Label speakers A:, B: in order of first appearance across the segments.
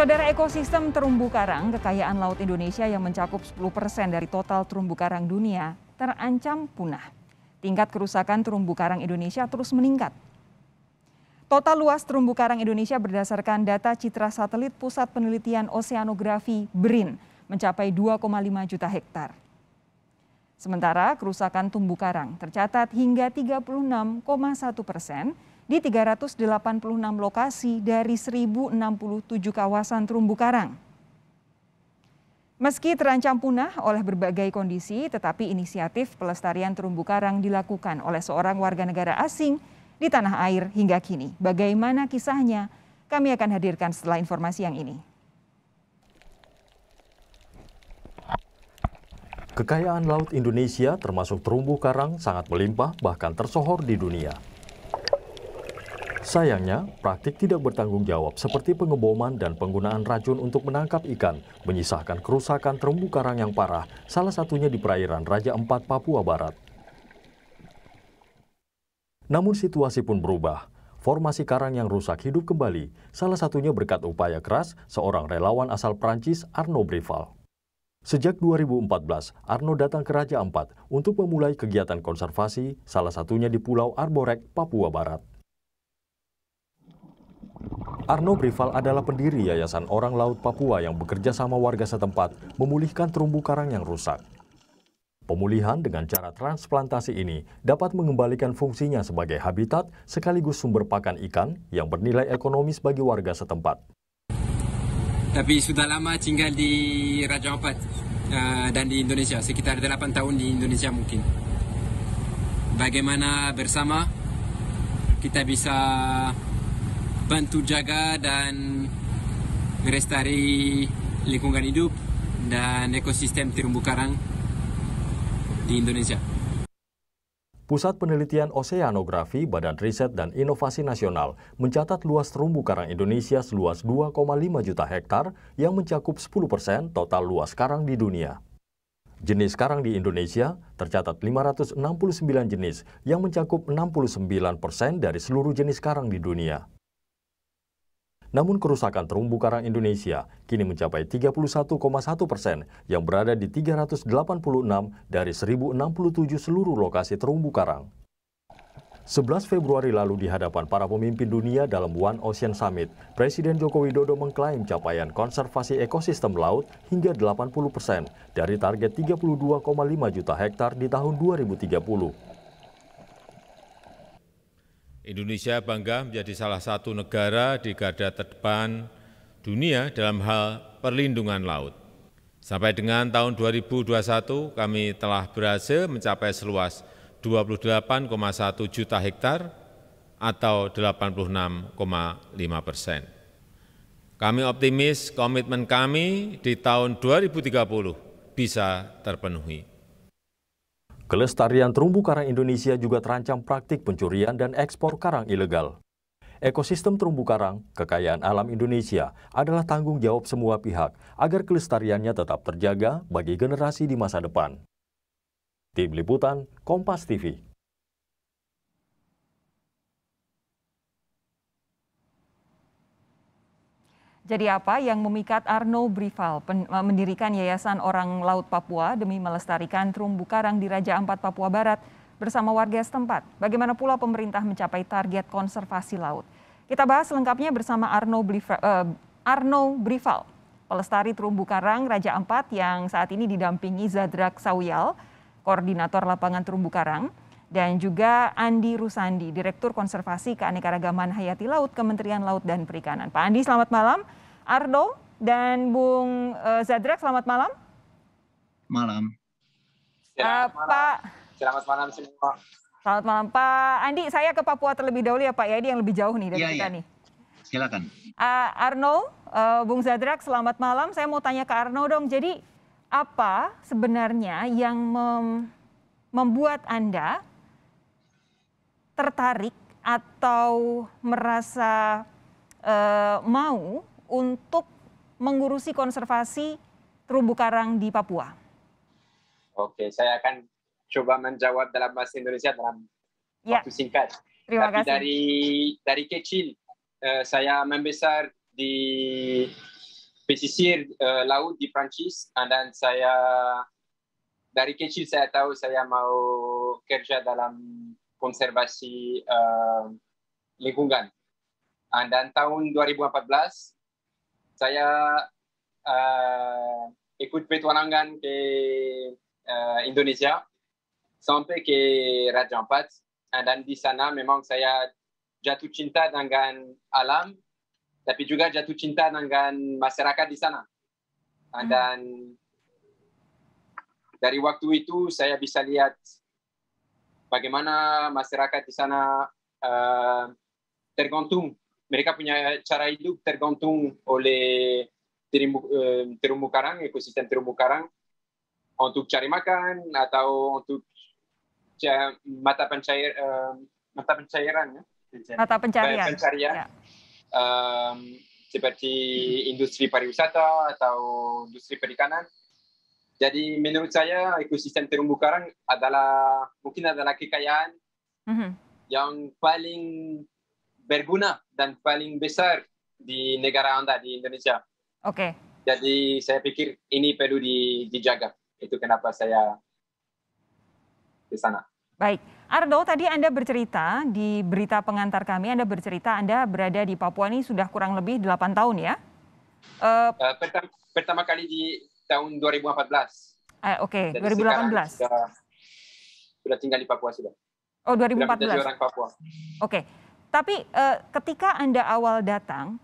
A: Saudara ekosistem terumbu karang, kekayaan laut Indonesia yang mencakup 10% dari total terumbu karang dunia, terancam punah. Tingkat kerusakan terumbu karang Indonesia terus meningkat. Total luas terumbu karang Indonesia berdasarkan data citra satelit Pusat Penelitian Oseanografi BRIN mencapai 2,5 juta hektar. Sementara kerusakan tumbuh karang tercatat hingga 36,1 persen di 386 lokasi dari 1067 kawasan terumbu karang. Meski terancam punah oleh berbagai kondisi, tetapi inisiatif pelestarian terumbu karang dilakukan oleh seorang warga negara asing di tanah air hingga kini. Bagaimana kisahnya? Kami akan hadirkan setelah informasi yang ini.
B: Kekayaan laut Indonesia termasuk terumbu karang sangat melimpah bahkan tersohor di dunia. Sayangnya, praktik tidak bertanggung jawab seperti pengeboman dan penggunaan racun untuk menangkap ikan menyisahkan kerusakan terumbu karang yang parah, salah satunya di perairan Raja Empat, Papua Barat. Namun situasi pun berubah. Formasi karang yang rusak hidup kembali, salah satunya berkat upaya keras seorang relawan asal Prancis Arno Brival. Sejak 2014, Arno datang ke Raja Ampat untuk memulai kegiatan konservasi, salah satunya di Pulau Arborek, Papua Barat. Arno Brival adalah pendiri Yayasan Orang Laut Papua yang bekerja sama warga setempat memulihkan terumbu karang yang rusak. Pemulihan dengan cara transplantasi ini dapat mengembalikan fungsinya sebagai habitat sekaligus sumber pakan ikan yang bernilai ekonomis bagi warga setempat.
C: Tapi sudah lama tinggal di Raja Ampat eh, dan di Indonesia, sekitar 8 tahun di Indonesia mungkin. Bagaimana bersama kita bisa bantu jaga dan merestari lingkungan hidup dan ekosistem terumbu karang di Indonesia.
B: Pusat Penelitian Oseanografi Badan Riset dan Inovasi Nasional mencatat luas terumbu karang Indonesia seluas 2,5 juta hektar yang mencakup 10 persen total luas karang di dunia. Jenis karang di Indonesia tercatat 569 jenis yang mencakup 69 persen dari seluruh jenis karang di dunia. Namun kerusakan terumbu karang Indonesia kini mencapai 31,1 persen yang berada di 386 dari 1067 seluruh lokasi terumbu karang. 11 Februari lalu di hadapan para pemimpin dunia dalam One Ocean Summit, Presiden Joko Widodo mengklaim capaian konservasi ekosistem laut hingga 80 persen dari target 32,5 juta hektar di tahun 2030. Indonesia bangga menjadi salah satu negara di garda terdepan dunia dalam hal perlindungan laut. Sampai dengan tahun 2021, kami telah berhasil mencapai seluas 28,1 juta hektar atau 86,5 persen. Kami optimis komitmen kami di tahun 2030 bisa terpenuhi. Kelestarian terumbu karang Indonesia juga terancam praktik pencurian dan ekspor karang ilegal. Ekosistem terumbu karang, kekayaan alam Indonesia, adalah tanggung jawab semua pihak agar kelestariannya tetap terjaga bagi generasi di masa depan. Tim Liputan, Kompas TV.
A: Jadi apa yang memikat Arno Brival eh, mendirikan Yayasan Orang Laut Papua demi melestarikan terumbu karang di Raja Ampat, Papua Barat bersama warga setempat? Bagaimana pula pemerintah mencapai target konservasi laut? Kita bahas lengkapnya bersama Arno, Brival, uh, eh, Arno Brival, pelestari terumbu karang Raja Ampat yang saat ini didampingi Zadrak Sawyal, Koordinator Lapangan Terumbu Karang, dan juga Andi Rusandi, Direktur Konservasi Keanekaragaman Hayati Laut Kementerian Laut dan Perikanan. Pak Andi, selamat malam. Ardo dan Bung eh, Zadrak, selamat malam.
C: Malam. Uh, malam. Pak. Selamat malam semua.
A: Selamat malam Pak Andi. Saya ke Papua terlebih dahulu ya Pak ya, ini yang lebih jauh nih dari ya, kita ya. nih. Silakan. Uh, Arno, uh, Bung Zadrak, selamat malam. Saya mau tanya ke Arno dong. Jadi apa sebenarnya yang mem membuat Anda tertarik atau merasa eh, mau untuk mengurusi konservasi terumbu karang di Papua?
C: Oke, saya akan coba menjawab dalam bahasa Indonesia dalam ya. waktu singkat.
A: Terima Tapi kasih. dari
C: dari kecil uh, saya membesar di pesisir uh, laut di Prancis ah, dan saya dari kecil saya tahu saya mau kerja dalam konservasi uh, lingkungan. Uh, dan tahun 2014 saya uh, ikut petualangan ke uh, Indonesia sampai ke Raja Ampat ah, dan di sana memang saya jatuh cinta dengan alam tapi juga jatuh cinta dengan masyarakat di sana ah, hmm. dan hmm. dari waktu itu saya bisa lihat bagaimana masyarakat di sana uh, tergantung mereka punya cara hidup tergantung oleh terumbu, uh, terumbu karang ekosistem terumbu karang untuk cari makan atau untuk eh, ya, mata pencair uh, mata pencairan ya? mata pencarian, pencarian. Ya. Um, seperti industri pariwisata atau industri perikanan jadi menurut saya ekosistem terumbu karang adalah mungkin adalah kekayaan mm-hmm. yang paling berguna dan paling besar di negara Anda di Indonesia. Oke. Okay. Jadi saya pikir ini perlu di, dijaga. Itu kenapa saya
A: di sana. Baik. Ardo, tadi Anda bercerita di berita pengantar kami, Anda bercerita Anda berada di Papua ini sudah kurang lebih 8 tahun ya?
C: Uh, eh, eh, pertama, pertama kali di tahun 2014.
A: Ah, Oke, okay. 2018. Sudah,
C: sudah tinggal di Papua sudah.
A: Oh, 2014. Sudah orang Papua. Oke. Okay. Tapi uh, ketika Anda awal datang,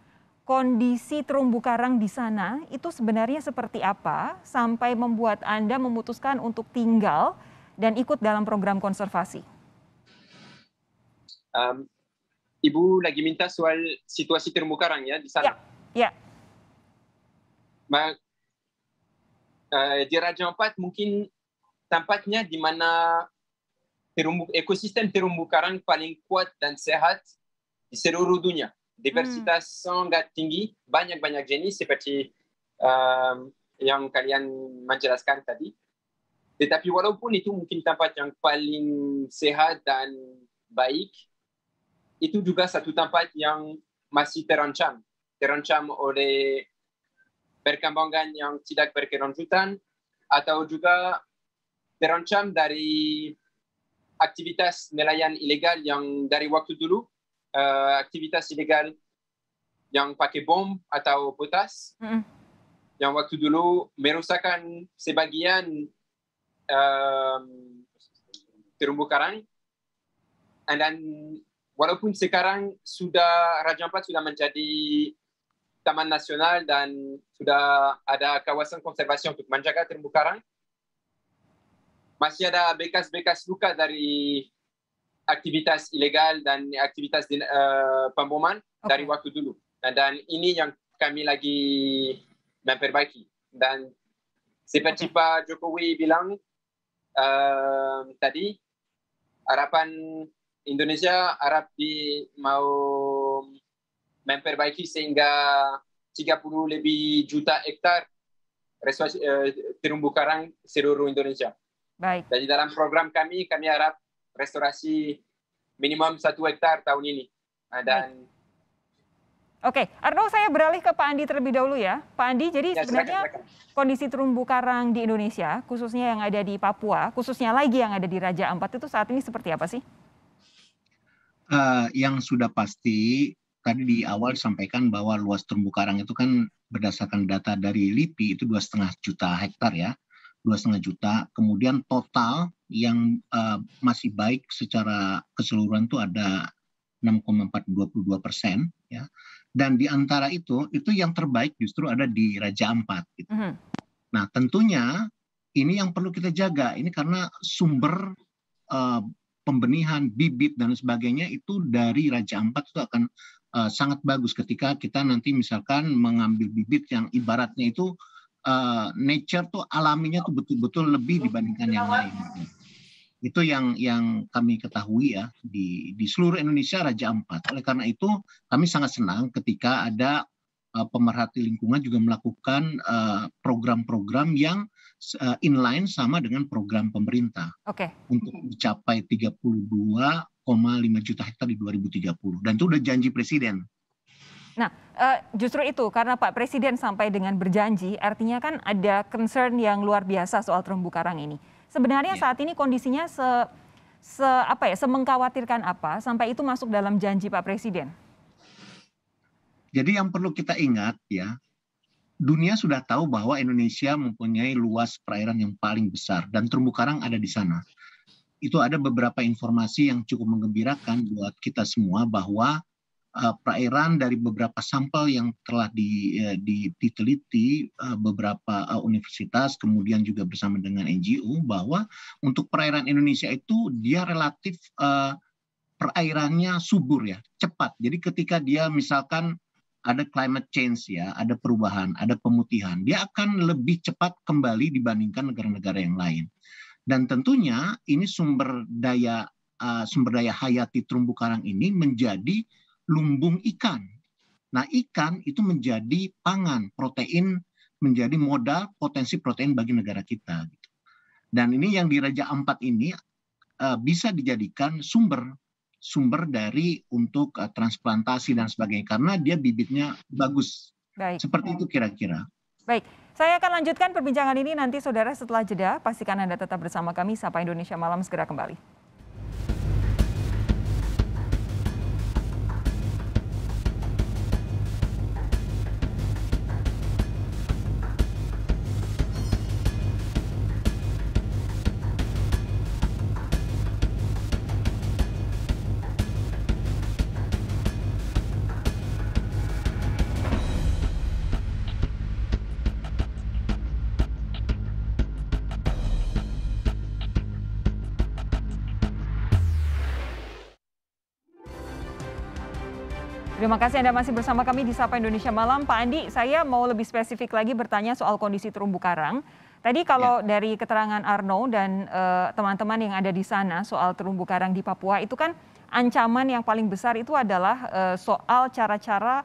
A: kondisi terumbu karang di sana itu sebenarnya seperti apa sampai membuat Anda memutuskan untuk tinggal dan ikut dalam program konservasi?
C: Um, Ibu lagi minta soal situasi terumbu karang ya di sana. Ya. ya. Ma Eh, di Raja Ampat mungkin tempatnya di mana terumbu, ekosistem terumbu karang paling kuat dan sehat di seluruh dunia. Diversitas hmm. sangat tinggi, banyak-banyak jenis seperti um, yang kalian menjelaskan tadi. Tetapi walaupun itu mungkin tempat yang paling sehat dan baik, itu juga satu tempat yang masih terancam. Terancam oleh perkembangan yang tidak berkelanjutan atau juga terancam dari aktivitas nelayan ilegal yang dari waktu dulu uh, aktivitas ilegal yang pakai bom atau potas mm. yang waktu dulu merusakkan sebagian um, terumbu karang dan walaupun sekarang sudah Raja Ampat sudah menjadi taman nasional dan sudah ada kawasan konservasi untuk menjaga terumbu karang. Masih ada bekas-bekas luka dari aktivitas ilegal dan aktivitas uh, pemboman okay. dari waktu dulu. Dan, dan ini yang kami lagi memperbaiki. Dan seperti Pak Jokowi bilang uh, tadi, harapan Indonesia Arab di mau memperbaiki sehingga 30 lebih juta hektar resursi uh, eh, terumbu karang seluruh Indonesia. Baik. Jadi dalam program kami kami harap restorasi minimum satu hektar tahun ini nah, dan
A: Oke, Oke, Arno saya beralih ke Pak Andi terlebih dahulu ya. Pak Andi, jadi ya, sebenarnya silakan, silakan. kondisi terumbu karang di Indonesia, khususnya yang ada di Papua, khususnya lagi yang ada di Raja Ampat itu saat ini seperti apa sih?
D: Uh, yang sudah pasti tadi di awal disampaikan bahwa luas terumbu karang itu kan berdasarkan data dari LIPI itu dua setengah juta hektar ya, dua setengah juta. Kemudian total yang uh, masih baik secara keseluruhan itu ada 6,422 persen ya. Dan di antara itu itu yang terbaik justru ada di Raja Ampat. Gitu. Mm -hmm. Nah tentunya ini yang perlu kita jaga ini karena sumber uh, pembenihan bibit dan sebagainya itu dari Raja Ampat itu akan uh, sangat bagus ketika kita nanti misalkan mengambil bibit yang ibaratnya itu uh, nature tuh alaminya tuh betul-betul lebih dibandingkan yang lain. Itu yang yang kami ketahui ya di di seluruh Indonesia Raja Ampat. Oleh karena itu kami sangat senang ketika ada uh, pemerhati lingkungan juga melakukan program-program uh, yang uh, inline sama dengan program pemerintah. Oke. Okay. Untuk mencapai 32 juta hektar di 2030 dan itu udah janji presiden.
A: Nah, eh, justru itu karena Pak Presiden sampai dengan berjanji, artinya kan ada concern yang luar biasa soal terumbu karang ini. Sebenarnya ya. saat ini kondisinya se, se apa ya, semengkhawatirkan apa sampai itu masuk dalam janji Pak Presiden?
D: Jadi yang perlu kita ingat ya, dunia sudah tahu bahwa Indonesia mempunyai luas perairan yang paling besar dan terumbu karang ada di sana itu ada beberapa informasi yang cukup mengembirakan buat kita semua bahwa eh, perairan dari beberapa sampel yang telah eh, diteliti eh, beberapa universitas kemudian juga bersama dengan NGO bahwa untuk perairan Indonesia itu dia relatif perairannya subur ya cepat jadi ketika dia misalkan ada climate change ya, ada perubahan, ada pemutihan. Dia akan lebih cepat kembali dibandingkan negara-negara yang lain. Dan tentunya ini sumber daya uh, sumber daya hayati terumbu karang ini menjadi lumbung ikan. Nah, ikan itu menjadi pangan, protein menjadi modal potensi protein bagi negara kita. Gitu. Dan ini yang di Raja Ampat ini uh, bisa dijadikan sumber sumber dari untuk uh, transplantasi dan sebagainya karena dia bibitnya bagus. Baik. Seperti itu kira-kira.
A: Baik, saya akan lanjutkan perbincangan ini nanti saudara setelah jeda. Pastikan Anda tetap bersama kami. Sapa Indonesia Malam segera kembali. Terima kasih Anda masih bersama kami di Sapa Indonesia Malam. Pak Andi, saya mau lebih spesifik lagi bertanya soal kondisi terumbu karang. Tadi kalau ya. dari keterangan Arno dan eh, teman-teman uh, yang ada di sana soal terumbu karang di Papua itu kan ancaman yang paling besar itu adalah uh, soal cara-cara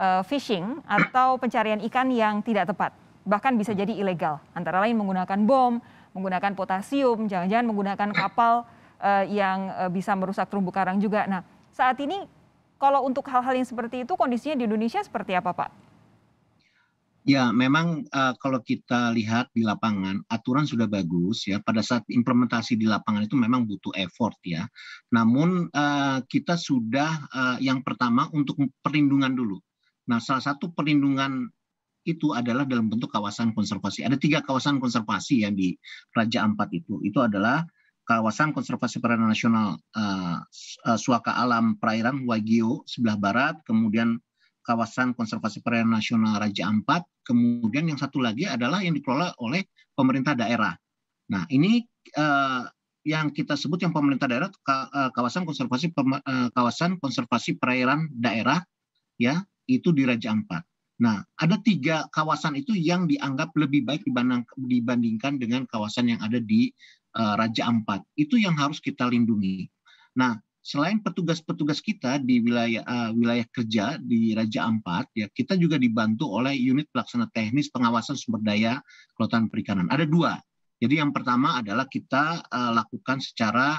A: uh, eh, fishing atau pencarian ikan yang tidak tepat, bahkan bisa jadi ilegal. Antara lain menggunakan bom, menggunakan potasium, jangan-jangan menggunakan kapal uh, yang uh, bisa merusak terumbu karang juga. Nah, saat ini kalau untuk hal-hal yang seperti itu kondisinya di Indonesia seperti apa, Pak?
D: Ya, memang uh, kalau kita lihat di lapangan, aturan sudah bagus ya. Pada saat implementasi di lapangan itu memang butuh effort ya. Namun uh, kita sudah uh, yang pertama untuk perlindungan dulu. Nah, salah satu perlindungan itu adalah dalam bentuk kawasan konservasi. Ada tiga kawasan konservasi yang di Raja Ampat itu. Itu adalah kawasan konservasi perairan nasional uh, Suaka Alam Perairan Wagio sebelah barat, kemudian kawasan konservasi perairan nasional Raja Ampat, kemudian yang satu lagi adalah yang dikelola oleh pemerintah daerah. Nah, ini uh, yang kita sebut yang pemerintah daerah kawasan konservasi kawasan konservasi perairan daerah ya itu di Raja Ampat. Nah, ada tiga kawasan itu yang dianggap lebih baik dibandingkan dengan kawasan yang ada di Eh, Raja Ampat. Itu yang harus kita lindungi. Nah, selain petugas-petugas kita di wilayah uh, wilayah kerja di Raja Ampat, ya kita juga dibantu oleh unit pelaksana teknis pengawasan sumber daya kelautan perikanan. Ada dua. Jadi yang pertama adalah kita uh, lakukan secara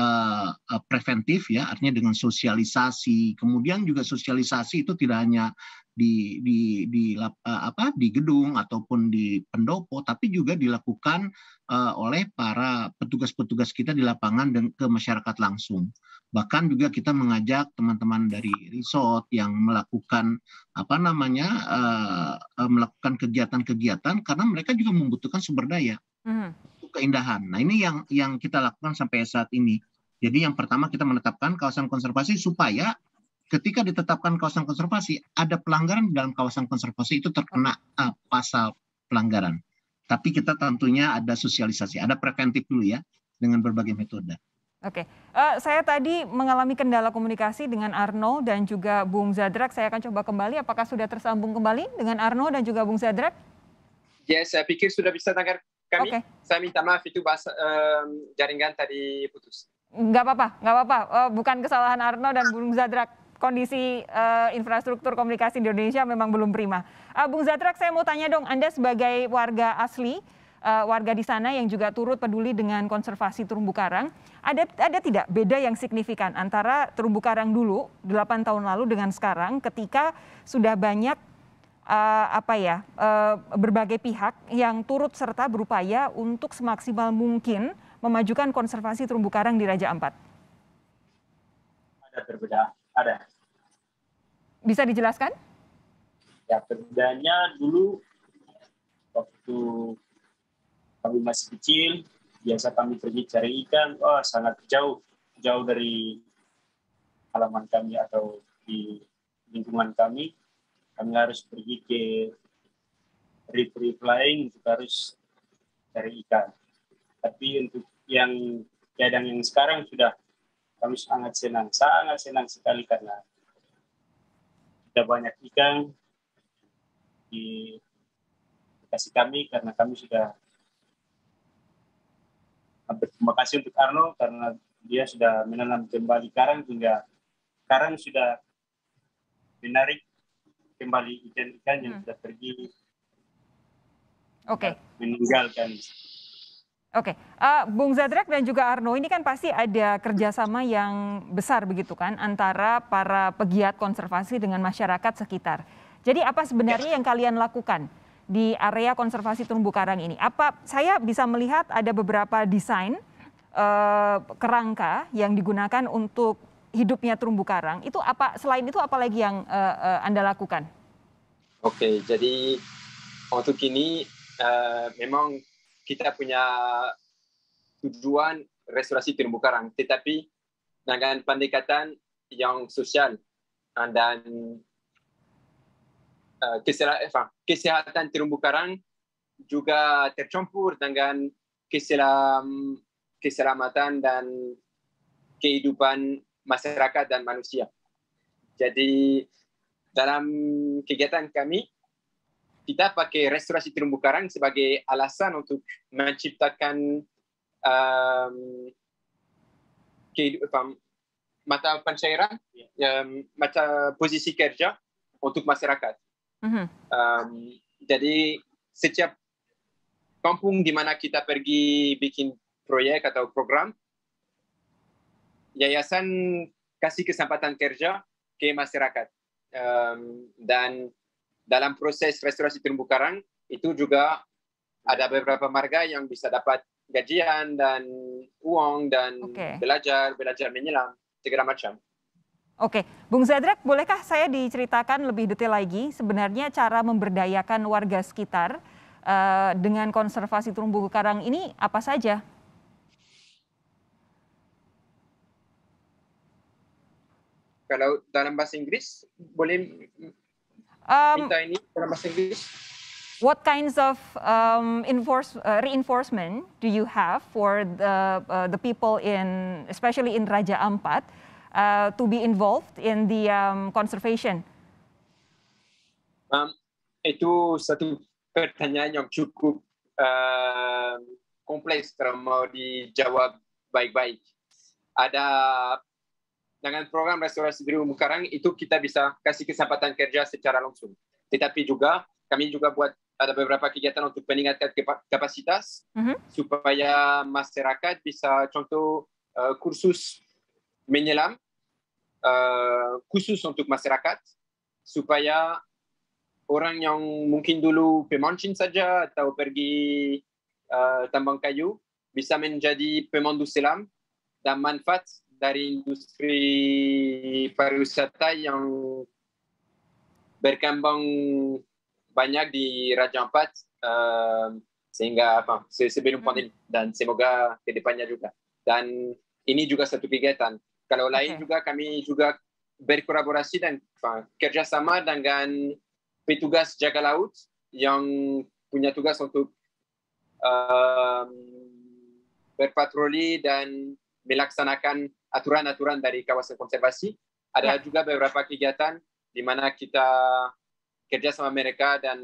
D: uh, preventif ya, artinya dengan sosialisasi. Kemudian juga sosialisasi itu tidak hanya di di di eh, apa di gedung ataupun di pendopo tapi juga dilakukan uh, oleh para petugas-petugas kita di lapangan dan ke masyarakat langsung bahkan juga kita mengajak teman-teman dari resort yang melakukan apa namanya uh, melakukan kegiatan-kegiatan karena mereka juga membutuhkan sumber daya mm. keindahan nah ini yang yang kita lakukan sampai saat ini jadi yang pertama kita menetapkan kawasan konservasi supaya ketika ditetapkan kawasan konservasi ada pelanggaran dalam kawasan konservasi itu terkena uh, pasal pelanggaran. Tapi kita tentunya ada sosialisasi, ada preventif dulu ya dengan berbagai metode.
A: Oke, uh, saya tadi mengalami kendala komunikasi dengan Arno dan juga Bung Zadrak. Saya akan coba kembali. Apakah sudah tersambung kembali dengan Arno dan juga Bung Zadrak?
C: Ya, yes, saya pikir sudah bisa dengar kami. Okay. Saya minta maaf itu bahasa, um, jaringan tadi putus.
A: Enggak apa-apa, enggak apa-apa. Uh, bukan kesalahan Arno dan Bung Zadrak kondisi uh, infrastruktur komunikasi di Indonesia memang belum prima. Uh, Bung Zatrak, saya mau tanya dong, Anda sebagai warga asli, uh, warga di sana yang juga turut peduli dengan konservasi terumbu karang, ada ada tidak beda yang signifikan antara terumbu karang dulu 8 tahun lalu dengan sekarang ketika sudah banyak uh, apa ya uh, berbagai pihak yang turut serta berupaya untuk semaksimal mungkin memajukan konservasi terumbu karang di Raja Ampat?
C: Ada berbeda, ada.
A: Bisa dijelaskan?
C: Ya, kerjanya dulu waktu kami masih kecil, biasa kami pergi cari ikan, oh sangat jauh, jauh dari halaman kami atau di lingkungan kami. Kami harus pergi ke free lain untuk harus cari ikan. Tapi untuk yang keadaan yang sekarang sudah kami sangat senang, sangat senang sekali karena tidak banyak ikan di dikasih kami karena kami sudah berterima kasih untuk Arno karena dia sudah menanam kembali karang hingga karang sudah menarik kembali ikan-ikan yang hmm. sudah pergi Okay. meninggalkan
A: Oke, uh, Bung Zadrak dan juga Arno, ini kan pasti ada kerjasama yang besar begitu kan antara para pegiat konservasi dengan masyarakat sekitar. Jadi apa sebenarnya ya. yang kalian lakukan di area konservasi terumbu karang ini? Apa saya bisa melihat ada beberapa desain uh, kerangka yang digunakan untuk hidupnya terumbu karang? Itu apa selain itu apa lagi yang uh, uh, anda lakukan?
C: Oke, jadi untuk ini uh, memang kita punya tujuan restorasi terumbu karang, tetapi dengan pendekatan yang sosial ah, dan eh, eh, kesehatan, terumbu karang juga tercampur dengan keselamatan dan kehidupan masyarakat dan manusia. Jadi dalam kegiatan kami kita pakai restorasi terumbu karang sebagai alasan untuk menciptakan um, mata pencairan, yeah. um, mata posisi kerja untuk masyarakat. Mm-hmm. Um, jadi setiap kampung di mana kita pergi bikin proyek atau program, yayasan kasih kesempatan kerja ke masyarakat um, dan dalam proses restorasi terumbu karang itu juga ada beberapa marga yang bisa dapat gajian dan uang dan okay. belajar belajar menyelam segala macam.
A: Oke, Bung Zadrak, bolehkah saya diceritakan lebih detail lagi sebenarnya cara memberdayakan warga sekitar uh, dengan konservasi terumbu karang ini apa saja?
C: Kalau dalam bahasa Inggris boleh Um, ini dalam bahasa Inggris.
A: What kinds of um, enforce, uh, reinforcement do you have for the uh, the people in, especially in Raja Ampat, uh, to be involved in the um, conservation?
C: Um, itu satu pertanyaan yang cukup uh, kompleks kalau mau dijawab baik-baik. Ada dengan program restorasi umum karang itu kita bisa kasih kesempatan kerja secara langsung. Tetapi juga kami juga buat ada beberapa kegiatan untuk meningkatkan kapasitas mm-hmm. supaya masyarakat bisa contoh uh, kursus menyelam uh, khusus untuk masyarakat supaya orang yang mungkin dulu pemancing saja atau pergi uh, tambang kayu bisa menjadi pemandu selam dan manfaat dari industri pariwisata yang berkembang banyak di Raja Ampat uh, sehingga apa sebelum hmm. pandemi dan semoga kedepannya juga dan ini juga satu kegiatan kalau lain juga kami juga berkolaborasi dan apa, kerjasama dengan petugas jaga laut yang punya tugas untuk um, berpatroli dan melaksanakan aturan-aturan dari kawasan konservasi. Ada ya. juga beberapa kegiatan di mana kita kerja sama mereka dan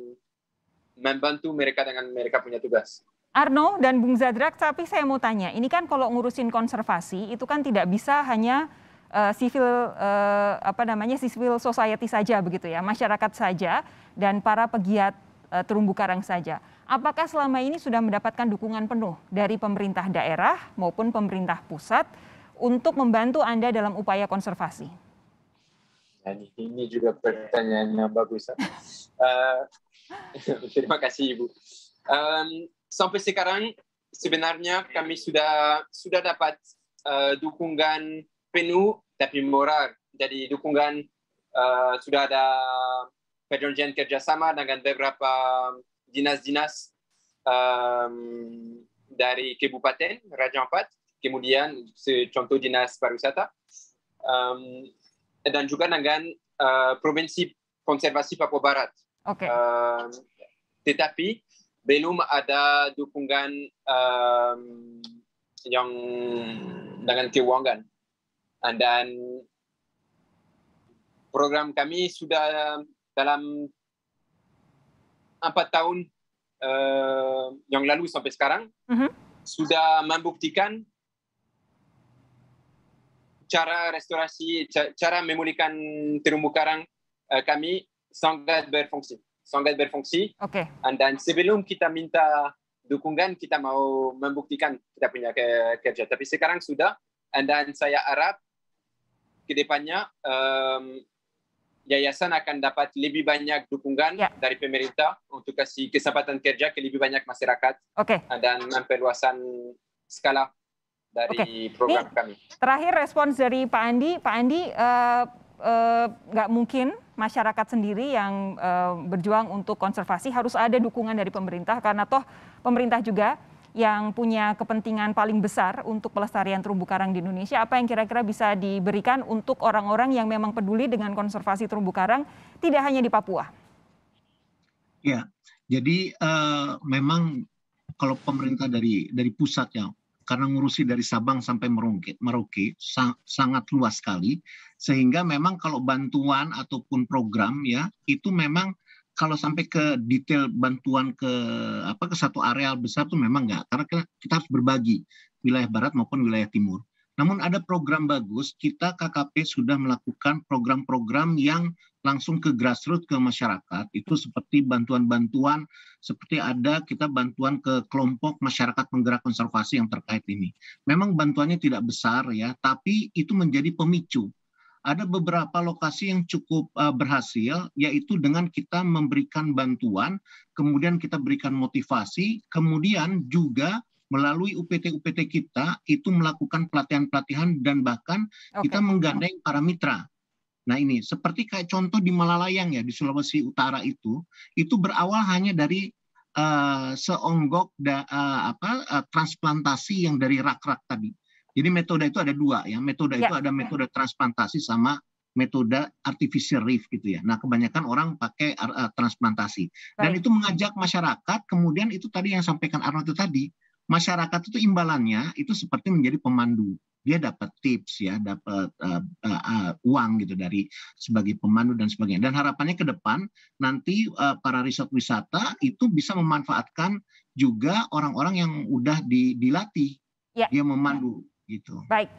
C: membantu mereka dengan mereka punya tugas.
A: Arno dan Bung Zadrak, tapi saya mau tanya, ini kan kalau ngurusin konservasi itu kan tidak bisa hanya uh, eh, civil uh, eh, apa namanya civil society saja begitu ya, masyarakat saja dan para pegiat uh, terumbu karang saja. Apakah selama ini sudah mendapatkan dukungan penuh dari pemerintah daerah maupun pemerintah pusat untuk membantu Anda dalam upaya konservasi?
C: Dan ini juga pertanyaan yang bagus. uh, terima kasih Ibu. Um, sampai sekarang sebenarnya kami sudah sudah dapat uh, dukungan penuh tapi moral Jadi dukungan uh, sudah ada perjanjian kerjasama dengan beberapa dinas-dinas um, dari Kabupaten Raja Ampat kemudian contoh dinas pariwisata um, dan juga dengan uh, provinsi konservasi Papua Barat. Okay. Um, tetapi belum ada dukungan um, yang dengan keuangan dan program kami sudah dalam empat tahun uh, yang lalu sampai sekarang mm-hmm. sudah membuktikan cara restorasi, cara memulihkan terumbu karang uh, kami sangat berfungsi, sangat berfungsi. Okay. Ah, dan sebelum kita minta dukungan, kita mau membuktikan kita punya kerja. Tapi sekarang sudah, ah, dan saya harap kedepannya um, yayasan akan dapat lebih banyak dukungan yeah. dari pemerintah untuk kasih kesempatan kerja ke lebih banyak masyarakat okay. Ah, dan memperluasan skala dari okay. program Ini, kami.
A: Terakhir respons dari Pak Andi, Pak Andi eh, eh, nggak uh, uh, mungkin masyarakat sendiri yang uh, berjuang untuk konservasi harus ada dukungan dari pemerintah karena toh pemerintah juga yang punya kepentingan paling besar untuk pelestarian terumbu karang di Indonesia apa yang kira-kira bisa diberikan untuk orang-orang yang memang peduli dengan konservasi terumbu karang tidak hanya di Papua.
D: Ya, jadi uh, memang kalau pemerintah dari dari pusat ya karena ngurusi dari Sabang sampai Merauke, Merauke sang, sangat luas sekali sehingga memang kalau bantuan ataupun program ya itu memang kalau sampai ke detail bantuan ke apa ke satu areal besar tuh memang enggak karena kita harus berbagi wilayah barat maupun wilayah timur. Namun ada program bagus, kita KKP sudah melakukan program-program yang langsung ke grassroots ke masyarakat. Itu seperti bantuan-bantuan, seperti ada kita bantuan ke kelompok masyarakat penggerak konservasi yang terkait ini. Memang bantuannya tidak besar ya, tapi itu menjadi pemicu. Ada beberapa lokasi yang cukup uh, berhasil, yaitu dengan kita memberikan bantuan, kemudian kita berikan motivasi, kemudian juga melalui UPT-UPT kita itu melakukan pelatihan-pelatihan dan bahkan okay. kita menggandeng para mitra. Nah ini seperti kayak contoh di Malalayang ya di Sulawesi Utara itu itu berawal hanya dari uh, seonggok da, uh, apa uh, transplantasi yang dari rak-rak tadi. Jadi metode itu ada dua ya metode yeah. itu ya. ada metode transplantasi sama metode artificial reef gitu ya. Nah, kebanyakan orang pakai uh, transplantasi. Baik. Dan itu mengajak masyarakat kemudian itu tadi yang sampaikan Arno itu tadi masyarakat itu imbalannya itu seperti menjadi pemandu dia dapat tips ya dapat uh, uh, uh, uang gitu dari sebagai pemandu dan sebagainya dan harapannya ke depan nanti uh, para resort wisata itu bisa memanfaatkan juga orang-orang yang udah di, dilatih ya. dia memandu gitu
A: baik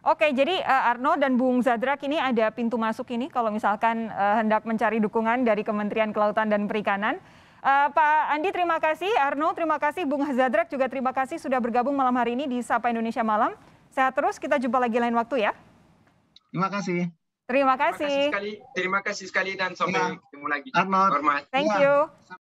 A: Oke, jadi uh, Arno dan Bung Zadrak ini ada pintu masuk ini kalau misalkan uh, hendak mencari dukungan dari Kementerian Kelautan dan Perikanan. Uh, Pak Andi terima kasih, Arno terima kasih, Bung Hazadrak juga terima kasih sudah bergabung malam hari ini di Sapa Indonesia Malam. Sehat terus, kita jumpa lagi lain waktu ya. Terima kasih. Terima kasih. Terima kasih sekali, terima kasih sekali dan sampai iya. ketemu lagi. Arno. Thank iya. you.